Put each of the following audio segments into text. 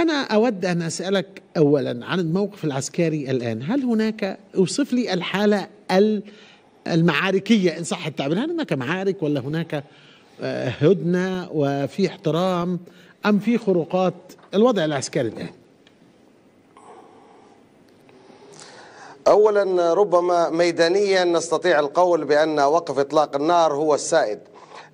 أنا أود أن أسألك أولا عن الموقف العسكري الآن هل هناك اوصف لي الحالة المعاركية إن صح التعبير هل هناك معارك ولا هناك آه، هدنة وفي احترام أم في خروقات الوضع العسكري الآن اولا ربما ميدانيا نستطيع القول بان وقف اطلاق النار هو السائد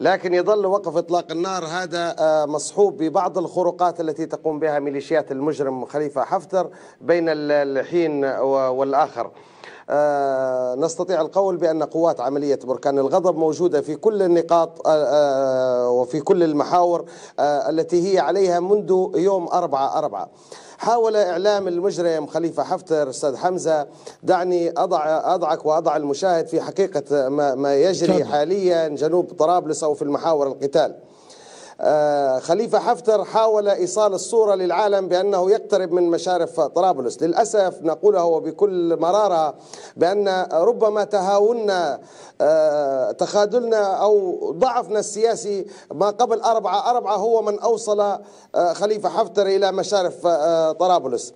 لكن يظل وقف إطلاق النار هذا آه، مصحوب ببعض الخروقات التي تقوم بها ميليشيات المجرم خليفة حفتر بين الحين والآخر آه، نستطيع القول بأن قوات عملية بركان الغضب موجودة في كل النقاط آه، آه، وفي كل المحاور التي هي عليها منذ يوم أربعة أربعة حاول إعلام المجرم خليفة حفتر أستاذ حمزة دعني أضع أضعك وأضع المشاهد في حقيقة ما, ما يجري حاليا جنوب طرابلس أو في المحاور القتال آه، خليفة حفتر حاول إيصال الصورة للعالم بأنه يقترب من مشارف طرابلس للأسف نقوله وبكل مرارة بأن ربما تهاوننا آه، تخاذلنا أو ضعفنا السياسي ما قبل أربعة أربعة هو من أوصل آه، خليفة حفتر إلى مشارف طرابلس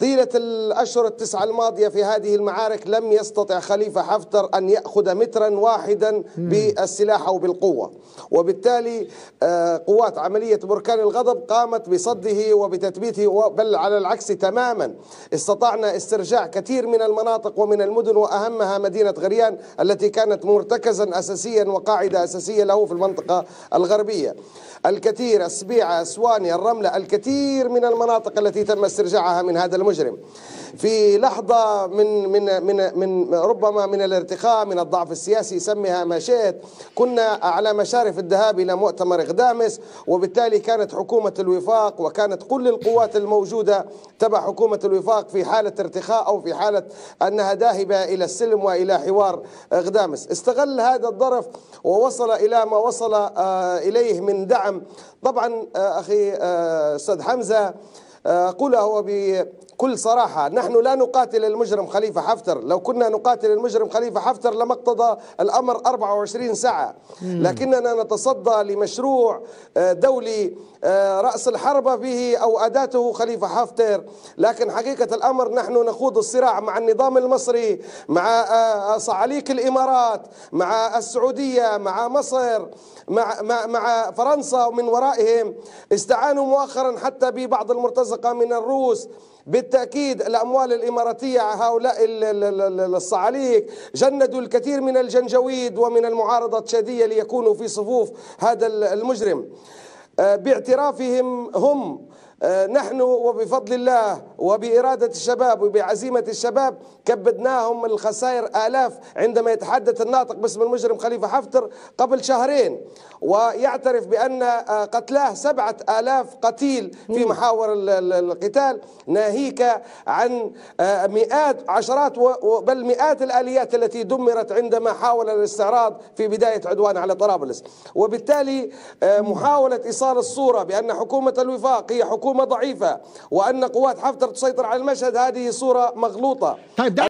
طيلة الأشهر التسعة الماضية في هذه المعارك لم يستطع خليفة حفتر أن يأخذ مترا واحدا بالسلاح أو بالقوة وبالتالي آه، قوات عملية بركان الغضب قامت بصده وبتثبيته بل على العكس تماما استطعنا استرجاع كثير من المناطق ومن المدن وأهمها مدينة غريان التي كانت مرتكزا أساسيا وقاعدة أساسية له في المنطقة الغربية الكثير السبيعة أسوانيا الرملة الكثير من المناطق التي تم استرجاعها من هذا المجرم في لحظة من من من من ربما من الارتقاء من الضعف السياسي سمها ما شئت كنا على مشارف الذهاب إلى مؤتمر غدامس وبالتالي كانت حكومة الوفاق وكانت كل القوات الموجودة تبع حكومة الوفاق في حالة ارتخاء أو في حالة أنها ذاهبة إلى السلم وإلى حوار غدامس استغل هذا الظرف ووصل إلى ما وصل آه، إليه من دعم طبعا آه، أخي آه، أستاذ حمزة أقولها هو بكل صراحة نحن لا نقاتل المجرم خليفة حفتر لو كنا نقاتل المجرم خليفة حفتر لما اقتضى الأمر 24 ساعة لكننا نتصدى لمشروع آه، دولي آه، رأس الحربة به أو أداته خليفة حفتر لكن حقيقة الأمر نحن نخوض الصراع مع النظام المصري مع آه، صعليك الإمارات مع السعودية مع مصر مع, مع, مع فرنسا ومن ورائهم استعانوا مؤخرا حتى ببعض المرتزقة من الروس بالتأكيد الأموال الإماراتية هؤلاء الصعاليك جندوا الكثير من الجنجويد ومن المعارضة التشادية ليكونوا في صفوف هذا المجرم آه، باعترافهم هم آه، نحن وبفضل الله وبإرادة الشباب وبعزيمة الشباب كبدناهم من الخسائر آلاف عندما يتحدث الناطق باسم المجرم خليفة حفتر قبل شهرين ويعترف بأن آه، قتلاه سبعة آلاف قتيل في محاور القتال ناهيك عن آه، مئات عشرات بل مئات الآليات التي دمرت عندما حاول الاستعراض في بداية عدوان على طرابلس وبالتالي محاولة إيصال الصورة بأن حكومة الوفاق هي حكومة الحكومه ضعيفة وأن قوات حفتر تسيطر على المشهد هذه صورة مغلوطة طيب